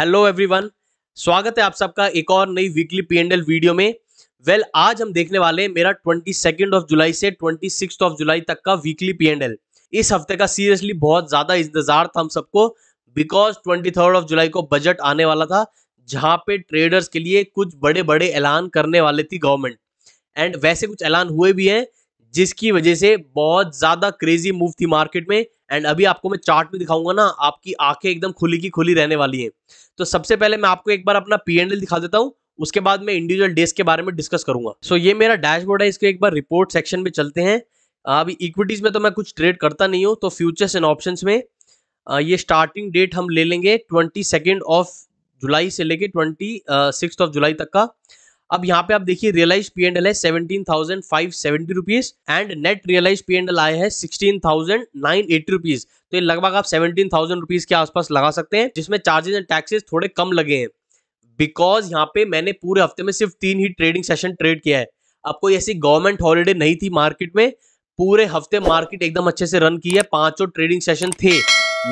hello everyone स्वागत है आप सबका एक और नई वीकली पीएनएल वीडियो में वेल well, आज हम देखने वाले हैं मेरा ट्वेंटी सेकेंड ऑफ जुलाई से ट्वेंटी सिक्स ऑफ जुलाई तक का वीकली पीएनएल इस हफ्ते का सीरियसली बहुत ज़्यादा इंतजार था हम सबको because twenty third of July को बजट आने वाला था जहाँ पे ट्रेडर्स के लिए कुछ बड़े बड़े ऐलान करने वाले थी गवर्नमेंट एंड वैसे कुछ ऐलान हुए भी हैं जिसकी वजह से बहुत ज़्यादा क्रेजी मूव थी मार्केट में एंड अभी आपको मैं चार्ट भी दिखाऊंगा ना आपकी आंखें एकदम खुली की खुली रहने वाली हैं तो सबसे पहले मैं आपको एक बार अपना पी एंड एल दिखा देता हूँ उसके बाद मैं इंडिविजुअल डेज के बारे में डिस्कस करूंगा सो so, ये मेरा डैशबोर्ड है इसके एक बार रिपोर्ट सेक्शन में चलते हैं अभी इक्विटीज में तो मैं कुछ ट्रेड करता नहीं हूँ तो फ्यूचर्स एंड ऑप्शन में ये स्टार्टिंग डेट हम ले लेंगे ट्वेंटी सेकेंड ऑफ जुलाई से लेके ट्वेंटी सिक्स ऑफ जुलाई तक का अब यहाँ पे आप देखिए रियलाइज पी एंड एल है seventeen thousand five seventy rupees and net realise P and L आया है sixteen thousand nine eighty rupees तो ये लगभग आप सेवनटीन थाउजेंड रुपीज के आसपास लगा सकते हैं जिसमें चार्जेस एंड टैक्सेस थोड़े कम लगे हैं बिकॉज यहाँ पे मैंने पूरे हफ्ते में सिर्फ तीन ही ट्रेडिंग सेशन ट्रेड किया है अब कोई ऐसी गवर्नमेंट हॉलीडे नहीं थी मार्केट में पूरे हफ्ते मार्केट एकदम अच्छे से रन की है पांचों ट्रेडिंग सेशन थे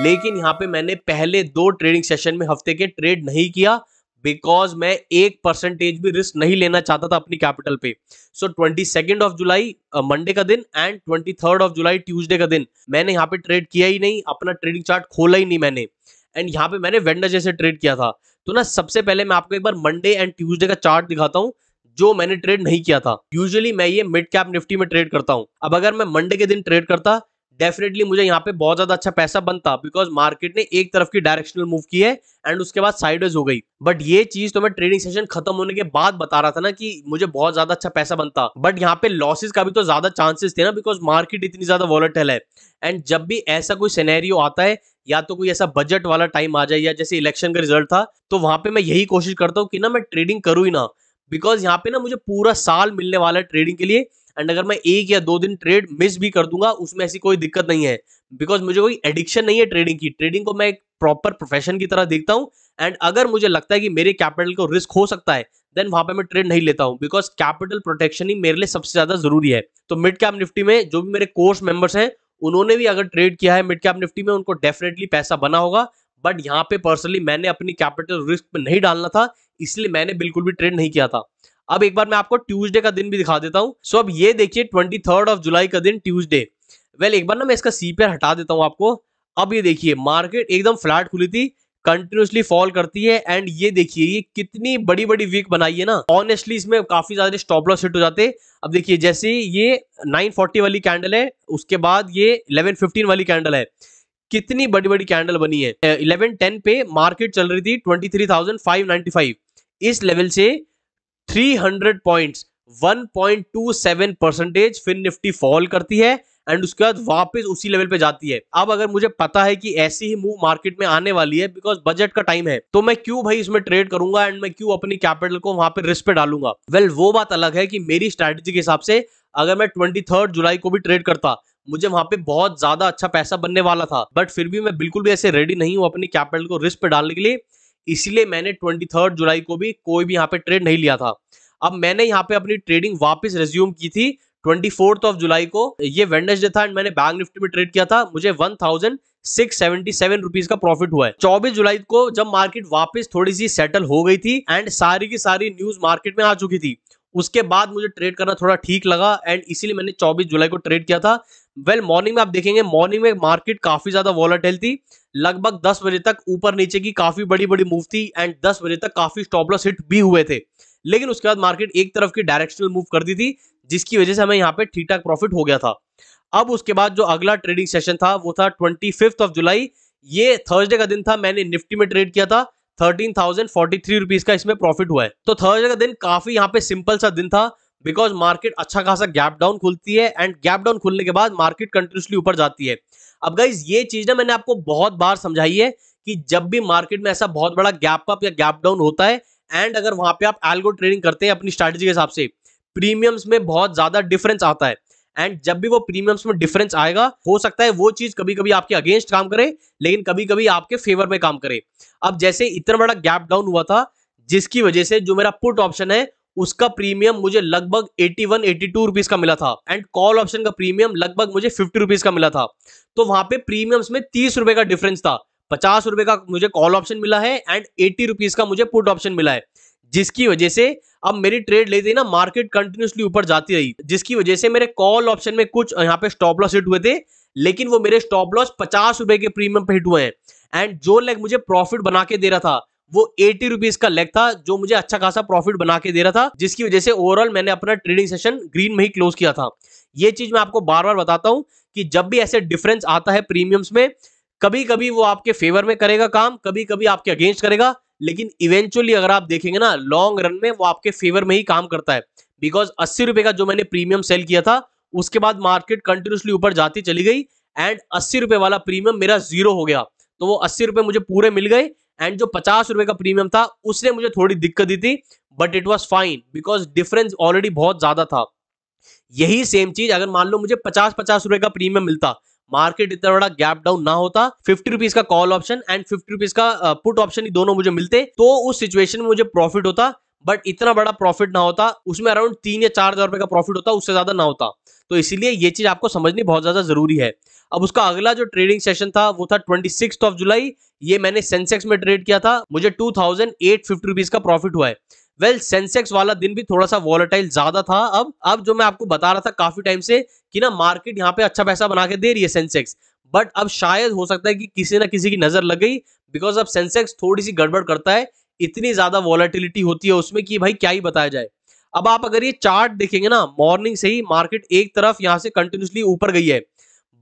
लेकिन यहाँ पे मैंने पहले दो ट्रेडिंग सेशन में हफ्ते के ट्रेड नहीं किया बिकॉज मैं एक परसेंटेज भी रिस्क नहीं लेना चाहता था अपनी कैपिटल पे so twenty second of July Monday का दिन and twenty third of July Tuesday का दिन मैंने यहाँ पे ट्रेड किया ही नहीं अपना ट्रेडिंग चार्ट खोला ही नहीं मैंने एंड यहाँ पे मैंने वेंडर जैसे ट्रेड किया था तो ना सबसे पहले मैं आपको एक बार मंडे एंड ट्यूजडे का चार्ट दिखाता हूँ जो मैंने ट्रेड नहीं किया था यूजली मैं ये मिड कैप निफ्टी में ट्रेड करता हूँ अब अगर मैं मंडे के दिन ट्रेड करता डेफिनेटली मुझे यहाँ पे बहुत ज्यादा अच्छा पैसा बनता बिकॉज मार्केट ने एक तरफ की डायरेक्शनल मूव की है एंड उसके बाद साइडवेज हो गई बट ये चीज तो मैं ट्रेडिंग सेशन खत्म होने के बाद बता रहा था ना कि मुझे बहुत ज्यादा अच्छा पैसा बनता बट यहाँ पे लॉसेस का भी तो ज्यादा चांसेस थे ना बिकॉज मार्केट इतनी ज्यादा वॉलेटल है एंड जब भी ऐसा कोई सिनेरियो आता है या तो कोई ऐसा बजट वाला टाइम आ जाए या जैसे इलेक्शन का रिजल्ट था तो वहां पे मैं यही कोशिश करता हूँ कि ना मैं ट्रेडिंग करूँ ही ना बिकॉज यहाँ पे ना मुझे पूरा साल मिलने वाला है ट्रेडिंग के लिए एंड अगर मैं एक या दो दिन ट्रेड मिस भी कर दूंगा उसमें ऐसी कोई दिक्कत नहीं है बिकॉज मुझे कोई एडिक्शन नहीं है ट्रेडिंग की ट्रेडिंग को मैं एक प्रॉपर प्रोफेशन की तरह देखता हूँ एंड अगर मुझे लगता है कि मेरे कैपिटल को रिस्क हो सकता है देन वहां पे मैं ट्रेड नहीं लेता हूँ बिकॉज कैपिटल प्रोटेक्शन ही मेरे लिए सबसे ज्यादा जरूरी है तो मिड कैप निफ्टी में जो भी मेरे कोर्स मेंबर्स हैं उन्होंने भी अगर ट्रेड किया है मिड कैप निफ्टी में उनको डेफिनेटली पैसा बना होगा बट यहाँ पे पर्सनली मैंने अपनी कैपिटल रिस्क पे नहीं डालना था इसलिए मैंने बिल्कुल भी ट्रेड नहीं किया था अब एक बार मैं आपको ट्यूजडे का दिन भी दिखा देता हूँ सो अब ये देखिए ट्वेंटी थर्ड ऑफ जुलाई का दिन ट्यूजडे वेल एक बार ना मैं इसका सी हटा देता हूँ आपको अब ये देखिए मार्केट एकदम फ्लैट खुली थी कंटिन्यूसली फॉल करती है एंड ये देखिए ये कितनी बड़ी बड़ी वीक बनाई है ना ऑनेस्टली इसमें काफी ज्यादा स्टॉप लॉस हिट हो जाते अब देखिए जैसे ये 940 वाली कैंडल है उसके बाद ये 1115 वाली कैंडल है कितनी बड़ी बड़ी कैंडल बनी है 1110 पे मार्केट चल रही थी 23,595 इस लेवल से 300 पॉइंट्स 1.27 परसेंटेज फिर निफ्टी फॉल करती है एंड उसके बाद वापस उसी लेवल पे जाती है अब अगर मुझे पता है कि ऐसी ही मूव मार्केट में आने वाली है बिकॉज बजट का टाइम है तो मैं क्यों भाई इसमें ट्रेड करूंगा एंड मैं क्यों अपनी कैपिटल को वहां पे रिस्क पे डालूंगा वेल well, वो बात अलग है कि मेरी स्ट्रैटेजी के हिसाब से अगर मैं ट्वेंटी जुलाई को भी ट्रेड करता मुझे वहां पे बहुत ज्यादा अच्छा पैसा बनने वाला था बट फिर भी मैं बिल्कुल भी ऐसे रेडी नहीं हूँ अपनी कैपिटल को रिस्क पे डालने के लिए इसलिए मैंने ट्वेंटी थर्ड जुलाई को भी कोई भी यहाँ पे ट्रेड नहीं लिया था अब मैंने यहाँ पे अपनी ट्रेडिंग वापस रेज्यूम की थी ट्वेंटी फोर्थ ऑफ जुलाई को ये वेडनेसडे था एंड मैंने बैंक निफ्टी में ट्रेड किया था मुझे one thousand six seventy seven rupees का प्रॉफिट हुआ है चौबीस जुलाई को जब मार्केट वापस थोड़ी सी सेटल हो गई थी एंड सारी की सारी न्यूज मार्केट में आ चुकी थी उसके बाद मुझे ट्रेड करना थोड़ा ठीक लगा एंड इसीलिए मैंने 24 जुलाई को ट्रेड किया था वेल well, मॉर्निंग में आप देखेंगे मॉर्निंग में मार्केट काफी ज्यादा वॉलाटाइल थी लगभग 10 बजे तक ऊपर नीचे की काफी बड़ी बड़ी मूव थी एंड 10 बजे तक काफी स्टॉपलस हिट भी हुए थे लेकिन उसके बाद मार्केट एक तरफ की डायरेक्शनल मूव कर दी थी जिसकी वजह से हमें यहाँ पे ठीक ठाक प्रॉफिट हो गया था अब उसके बाद जो अगला ट्रेडिंग सेशन था वो था ट्वेंटी ऑफ जुलाई ये थर्सडे का दिन था मैंने निफ्टी में ट्रेड किया था thirteen thousand forty three rupees का इसमें प्रॉफिट हुआ है तो थर्सडे का दिन काफी यहाँ पे सिंपल सा दिन था बिकॉज मार्केट अच्छा खासा गैप डाउन खुलती है एंड गैप डाउन खुलने के बाद मार्केट कंटिन्यूसली ऊपर जाती है अब गाइज ये चीज ना मैंने आपको बहुत बार समझाई है कि जब भी मार्केट में ऐसा बहुत बड़ा गैप अप या गैप डाउन होता है एंड अगर वहां पे आप एल्गो ट्रेडिंग करते हैं अपनी स्ट्रेटेजी के हिसाब से प्रीमियम्स में बहुत ज्यादा डिफरेंस आता है एंड जब भी वो प्रीमियम्स में डिफरेंस आएगा हो सकता है वो चीज कभी कभी आपके अगेंस्ट काम करे लेकिन कभी कभी आपके फेवर में काम करे अब जैसे इतना बड़ा गैप डाउन हुआ था जिसकी वजह से जो मेरा पुट ऑप्शन है उसका प्रीमियम मुझे लगभग 81 82 रुपीस का मिला था एंड कॉल ऑप्शन का प्रीमियम लगभग मुझे 50 रुपीस का मिला था तो वहां पे प्रीमियम्स में 30 रुपए का डिफरेंस था 50 रुपए का मुझे कॉल ऑप्शन मिला है एंड 80 रुपीस का मुझे पुट ऑप्शन मिला है जिसकी वजह से अब मेरी ट्रेड लेते ना मार्केट कंटिन्यूसली ऊपर जाती रही जिसकी वजह से मेरे कॉल ऑप्शन में कुछ यहाँ पे स्टॉप लॉस हिट हुए थे लेकिन वो मेरे स्टॉप लॉस पचास रुपए के प्रीमियम पे हिट हुए हैं एंड जो लेग मुझे प्रॉफिट बना के दे रहा था वो एटी रुपीज का लेग था जो मुझे अच्छा खासा प्रॉफिट बना के दे रहा था जिसकी वजह से ओवरऑल मैंने अपना ट्रेडिंग सेशन ग्रीन में ही क्लोज किया था ये चीज मैं आपको बार बार बताता हूँ कि जब भी ऐसे डिफरेंस आता है प्रीमियम्स में कभी कभी वो आपके फेवर में करेगा काम कभी कभी आपके अगेंस्ट करेगा लेकिन इवेंचुअली अगर आप देखेंगे ना लॉन्ग रन में वो आपके फेवर में ही काम करता है बिकॉज अस्सी रुपए का जो मैंने प्रीमियम सेल किया था उसके बाद मार्केट कंटिन्यूसली ऊपर जाती चली गई एंड अस्सी रुपए वाला प्रीमियम मेरा जीरो हो गया तो वो अस्सी रुपए मुझे पूरे मिल गए एंड जो पचास रुपए का प्रीमियम था उसने मुझे थोड़ी दिक्कत दी थी but it was fine because difference already बहुत ज्यादा था यही सेम चीज अगर मान लो मुझे पचास पचास रुपए का प्रीमियम मिलता मार्केट इतना बड़ा गैप डाउन ना होता फिफ्टी रुपीज का call option and fifty rupees का पुट ऑप्शन दोनों मुझे मिलते तो उस सिचुएशन में मुझे प्रॉफिट होता बट इतना बड़ा प्रॉफिट ना होता उसमें अराउंड तीन या चार हजार रुपए का प्रॉफिट होता उससे ज्यादा ना होता तो इसीलिए ये चीज आपको समझनी बहुत ज्यादा जरूरी है अब उसका अगला जो ट्रेडिंग सेशन था वो था ट्वेंटी ऑफ जुलाई ये मैंने सेंसेक्स में ट्रेड किया था मुझे two thousand eight fifty rupees का प्रॉफिट हुआ है वेल well, सेंसेक्स वाला दिन भी थोड़ा सा वॉलेटाइल ज्यादा था अब अब जो मैं आपको बता रहा था काफी टाइम से कि ना मार्केट यहाँ पे अच्छा पैसा बना के दे रही है सेंसेक्स बट अब शायद हो सकता है कि किसी ना किसी की नजर लग गई बिकॉज अब सेंसेक्स थोड़ी सी गड़बड़ करता है इतनी ज्यादा वॉलेटिलिटी होती है उसमें कि भाई क्या ही बताया जाए अब आप अगर ये चार्ट देखेंगे ना मॉर्निंग से ही मार्केट एक तरफ यहाँ से कंटिन्यूसली ऊपर गई है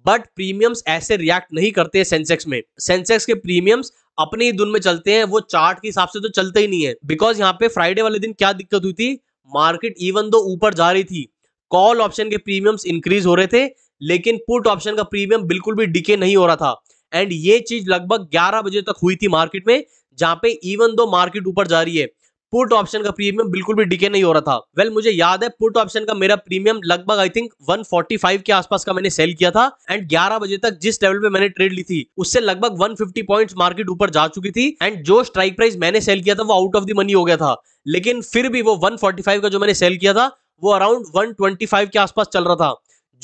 बट प्रीमियम्स ऐसे रिएक्ट नहीं करते सेंसेक्स में सेंसेक्स के प्रीमियम्स अपने ही दुन में चलते हैं वो चार्ट के हिसाब से तो चलते ही नहीं है बिकॉज यहाँ पे फ्राइडे वाले दिन क्या दिक्कत हुई थी मार्केट इवन दो ऊपर जा रही थी कॉल ऑप्शन के प्रीमियम्स इंक्रीज हो रहे थे लेकिन पुट ऑप्शन का प्रीमियम बिल्कुल भी डिके नहीं हो रहा था एंड ये चीज लगभग 11 बजे तक हुई थी मार्केट में जहां पे इवन दो मार्केट ऊपर जा रही है पुट ऑप्शन का प्रीमियम बिल्कुल भी डिके नहीं हो रहा था वेल well, मुझे याद है पुट ऑप्शन का मेरा प्रीमियम लगभग आई थिंक 145 के आसपास का मैंने सेल किया था एंड 11 बजे तक जिस लेवल पे मैंने ट्रेड ली थी उससे लगभग 150 पॉइंट्स मार्केट ऊपर जा चुकी थी एंड जो स्ट्राइक प्राइस मैंने सेल किया था वो आउट ऑफ द मनी हो गया था लेकिन फिर भी वो वन का जो मैंने सेल किया था वो अराउंड वन के आसपास चल रहा था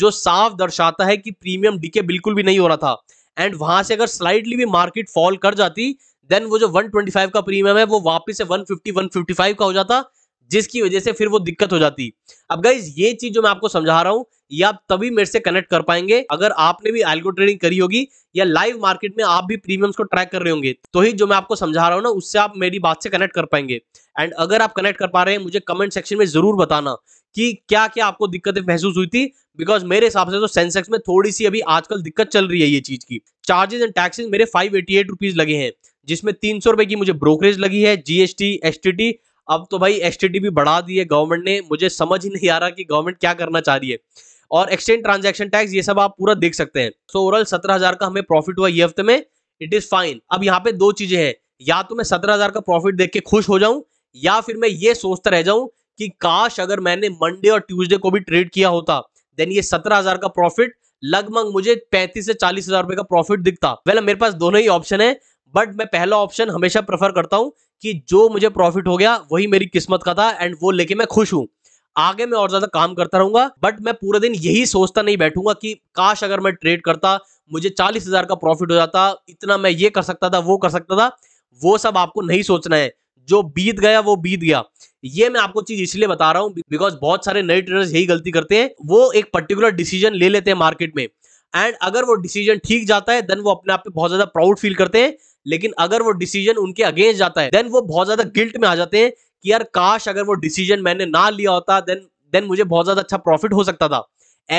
जो साफ दर्शाता है कि प्रीमियम डिके बिल्कुल भी नहीं हो रहा था एंड वहां से अगर स्लाइडली भी मार्केट फॉल कर जाती देन वो जो 125 का प्रीमियम है वो वापस से 150 155 का हो जाता जिसकी वजह से फिर वो दिक्कत हो जाती अब गाइज ये चीज जो मैं आपको समझा रहा हूँ ये आप तभी मेरे से कनेक्ट कर पाएंगे अगर आपने भी एल्गो ट्रेडिंग करी होगी या लाइव मार्केट में आप भी प्रीमियम्स को ट्रैक कर रहे होंगे तो ही जो मैं आपको समझा रहा हूँ ना उससे आप मेरी बात से कनेक्ट कर पाएंगे एंड अगर आप कनेक्ट कर पा रहे हैं मुझे कमेंट सेक्शन में जरूर बताना कि क्या क्या आपको दिक्कतें महसूस हुई थी बिकॉज मेरे हिसाब से तो सेंसेक्स में थोड़ी सी अभी आजकल दिक्कत चल रही है ये चीज की चार्जेस एंड टैक्सेस मेरे फाइव एटी एट रुपीज लगे हैं जिसमें तीन सौ रुपए की मुझे ब्रोकरेज लगी है जीएसटी एसटीटी अब तो भाई एसटीटी भी बढ़ा दी है गवर्नमेंट ने मुझे समझ ही नहीं आ रहा कि गवर्नमेंट क्या करना चाह रही है और एक्सचेंज ट्रांजेक्शन टैक्स ये सब आप पूरा देख सकते हैं सो ओवरऑल सत्रह हजार का हमें प्रॉफिट हुआ ये हफ्ते में इट इज फाइन अब यहाँ पे दो चीजें हैं या तो मैं सत्रह हजार का प्रॉफिट देख के खुश हो जाऊं या फिर मैं ये सोचता रह जाऊं कि काश अगर मैंने मंडे और ट्यूसडे को भी ट्रेड किया होता देन ये सत्रह हजार का प्रॉफिट लगभग मुझे पैंतीस से चालीस हजार रुपए का प्रॉफिट दिखता वेल मेरे पास दोनों ही ऑप्शन है बट मैं पहला ऑप्शन हमेशा प्रेफर करता हूं कि जो मुझे प्रॉफिट हो गया वही मेरी किस्मत का था एंड वो लेके मैं खुश हूं आगे मैं और ज्यादा काम करता रहूंगा बट मैं पूरे दिन यही सोचता नहीं बैठूंगा कि काश अगर मैं ट्रेड करता मुझे चालीस हजार का प्रॉफिट हो जाता इतना मैं ये कर सकता था वो कर सकता था वो सब आपको नहीं सोचना है जो बीत गया वो बीत गया ये मैं आपको चीज इसलिए बता रहा हूँ बिकॉज बहुत सारे नए ट्रेडर्स यही गलती करते हैं वो एक पर्टिकुलर डिसीजन ले लेते हैं मार्केट में एंड अगर वो डिसीजन ठीक जाता है देन वो अपने आप पे बहुत ज्यादा प्राउड फील करते हैं लेकिन अगर वो डिसीजन उनके अगेंस्ट जाता है देन वो बहुत ज्यादा गिल्ट में आ जाते हैं कि यार काश अगर वो डिसीजन मैंने ना लिया होता देन देन मुझे बहुत ज्यादा अच्छा प्रॉफिट हो सकता था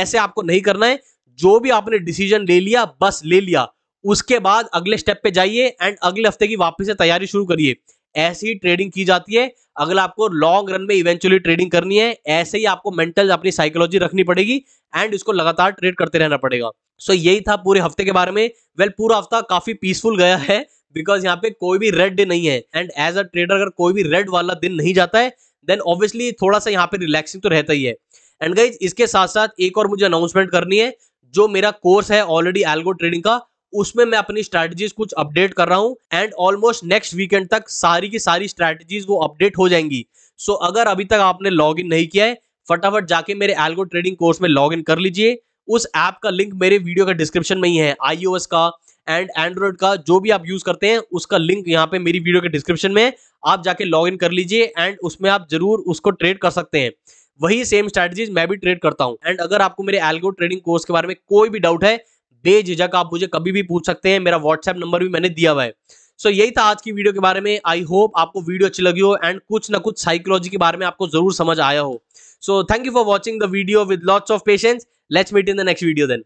ऐसे आपको नहीं करना है जो भी आपने डिसीजन ले लिया बस ले लिया उसके बाद अगले स्टेप पे जाइए एंड अगले हफ्ते की वापसी से तैयारी शुरू करिए ऐसी ही ट्रेडिंग की जाती है अगर आपको लॉन्ग रन में इवेंचुअली ट्रेडिंग करनी है ऐसे ही आपको मेंटल अपनी साइकोलॉजी रखनी पड़ेगी एंड इसको लगातार ट्रेड करते रहना पड़ेगा सो so, यही था पूरे हफ्ते के बारे में वेल पूरा हफ्ता काफी पीसफुल गया है बिकॉज यहाँ पे कोई भी रेड डे नहीं है एंड एज अ ट्रेडर अगर कोई भी रेड वाला दिन नहीं जाता है देन ऑब्वियसली थोड़ा सा यहाँ पे रिलैक्सिंग तो रहता ही है एंड गाइज इसके साथ साथ एक और मुझे अनाउंसमेंट करनी है जो मेरा कोर्स है ऑलरेडी एल्गो ट्रेडिंग का उसमें मैं अपनी स्ट्रैटेजीज कुछ अपडेट कर रहा हूँ एंड ऑलमोस्ट नेक्स्ट वीकेंड तक सारी की सारी स्ट्रैटेजीज वो अपडेट हो जाएंगी सो so, अगर अभी तक आपने लॉग नहीं किया है फटाफट जाके मेरे एल्गो ट्रेडिंग कोर्स में लॉग कर लीजिए उस ऐप का लिंक मेरे वीडियो का डिस्क्रिप्शन में ही है आईओएस का एंड एंड्रॉइड का जो भी आप यूज करते हैं उसका लिंक यहाँ पे मेरी वीडियो के डिस्क्रिप्शन में आप जाके लॉग इन कर लीजिए एंड उसमें आप जरूर उसको ट्रेड कर सकते हैं वही सेम स्ट्रेटजीज मैं भी ट्रेड करता हूँ एंड अगर आपको मेरे एल्गो ट्रेडिंग कोर्स के बारे में कोई भी डाउट है बेझिझक आप मुझे कभी भी पूछ सकते हैं मेरा व्हाट्सएप नंबर भी मैंने दिया हुआ है सो so, यही था आज की वीडियो के बारे में आई होप आपको वीडियो अच्छी लगी हो एंड कुछ ना कुछ साइकोलॉजी के बारे में आपको जरूर समझ आया हो so thank you for watching the video with lots of patience let's meet in the next video then